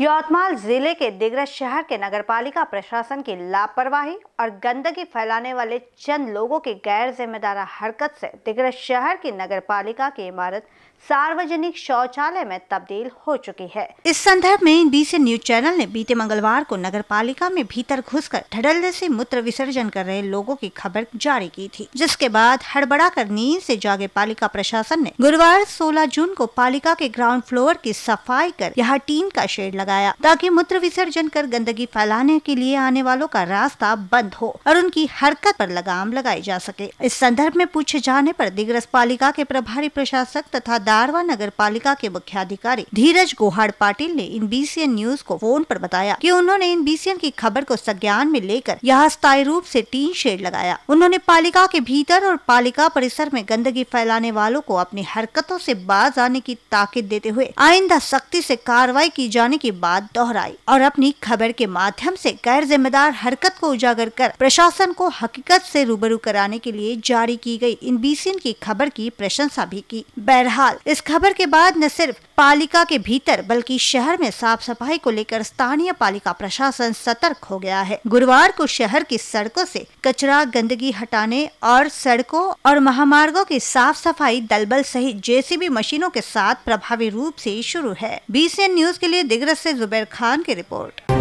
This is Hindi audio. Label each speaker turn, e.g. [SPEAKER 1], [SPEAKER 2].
[SPEAKER 1] यवतमाल जिले के दिग्रज शहर के नगरपालिका प्रशासन की लापरवाही और गंदगी फैलाने वाले चंद लोगों के गैर जिम्मेदारा हरकत से दिग्रज शहर की नगरपालिका की इमारत सार्वजनिक शौचालय में तब्दील हो चुकी है इस संदर्भ में बीसी न्यूज चैनल ने बीते मंगलवार को नगर पालिका में भीतर घुसकर धड़ल्ले से मूत्र विसर्जन कर रहे लोगों की खबर जारी की थी जिसके बाद हड़बड़ा कर नींद से जागे पालिका प्रशासन ने गुरुवार 16 जून को पालिका के ग्राउंड फ्लोर की सफाई कर यहाँ टीन का शेड लगा लगाया ताकि मूत्र विसर्जन कर गंदगी फैलाने के लिए आने वालों का रास्ता बंद हो और उनकी हरकत पर लगाम लगाई जा सके इस संदर्भ में पूछे जाने पर दिग्रस पालिका के प्रभारी प्रशासक तथा दारवा नगर पालिका के मुख्याधिकारी धीरज गोहाड़ पाटिल ने इन बीसीएन न्यूज को फोन पर बताया कि उन्होंने इन बीसीएन की खबर को संज्ञान में लेकर यहाँ स्थायी रूप से टीन शेड लगाया उन्होंने पालिका के भीतर और पालिका परिसर में गंदगी फैलाने वालों को अपनी हरकतों से बाज आने की ताकीद देते हुए आइंदा सख्ती से कार्रवाई की जाने की बात दोहराई और अपनी खबर के माध्यम से गैर जिम्मेदार हरकत को उजागर कर प्रशासन को हकीकत से रूबरू कराने के लिए जारी की गई इन बीसीन की खबर की प्रशंसा भी की बहरहाल इस खबर के बाद न सिर्फ पालिका के भीतर बल्कि शहर में साफ सफाई को लेकर स्थानीय पालिका प्रशासन सतर्क हो गया है गुरुवार को शहर की सड़कों से कचरा गंदगी हटाने और सड़कों और महामार्गों की साफ सफाई दलबल सहित जेसीबी मशीनों के साथ प्रभावी रूप से शुरू है बीसीएन न्यूज के लिए दिग्रस से जुबैर खान की रिपोर्ट